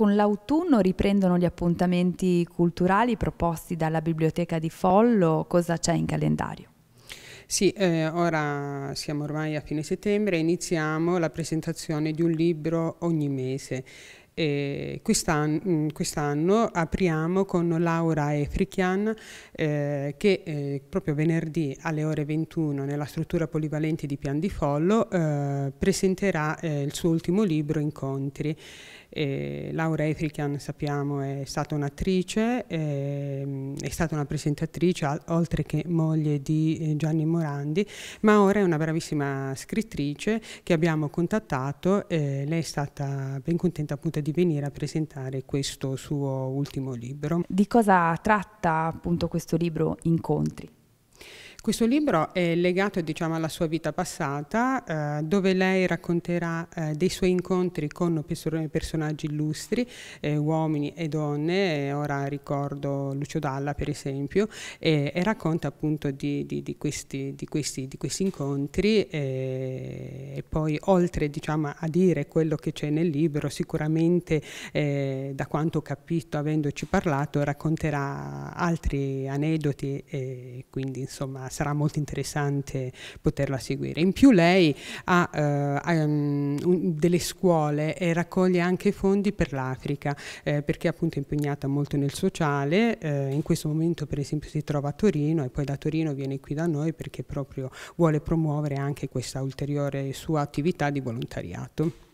Con l'autunno riprendono gli appuntamenti culturali proposti dalla biblioteca di Follo, cosa c'è in calendario? Sì, eh, ora siamo ormai a fine settembre e iniziamo la presentazione di un libro ogni mese. Eh, quest'anno, mm, quest'anno, apriamo con Laura Efrichian eh, che eh, proprio venerdì alle ore 21 nella struttura polivalente di Pian di Follo eh, presenterà eh, il suo ultimo libro Incontri. Laura Efrichian sappiamo è stata un'attrice, ehm, è stata una presentatrice oltre che moglie di eh, Gianni Morandi, ma ora è una bravissima scrittrice che abbiamo contattato, lei è stata ben contenta appunto di di venire a presentare questo suo ultimo libro. Di cosa tratta appunto questo libro Incontri? Questo libro è legato diciamo, alla sua vita passata, eh, dove lei racconterà eh, dei suoi incontri con personaggi illustri, eh, uomini e donne, ora ricordo Lucio Dalla per esempio, e, racconta appunto di, di, di, questi, di questi, questi, incontri e poi oltre diciamo, a dire quello che c'è nel libro, sicuramente eh, da quanto ho capito avendoci parlato racconterà altri aneddoti e quindi insomma sarà molto interessante poterla seguire. In più lei ha, eh, ha um, delle scuole e raccoglie anche fondi per l'Africa eh, perché è impegnata molto nel sociale, eh, in questo momento per esempio si trova a Torino e poi da Torino viene qui da noi perché proprio vuole promuovere anche questa ulteriore sua attività di volontariato.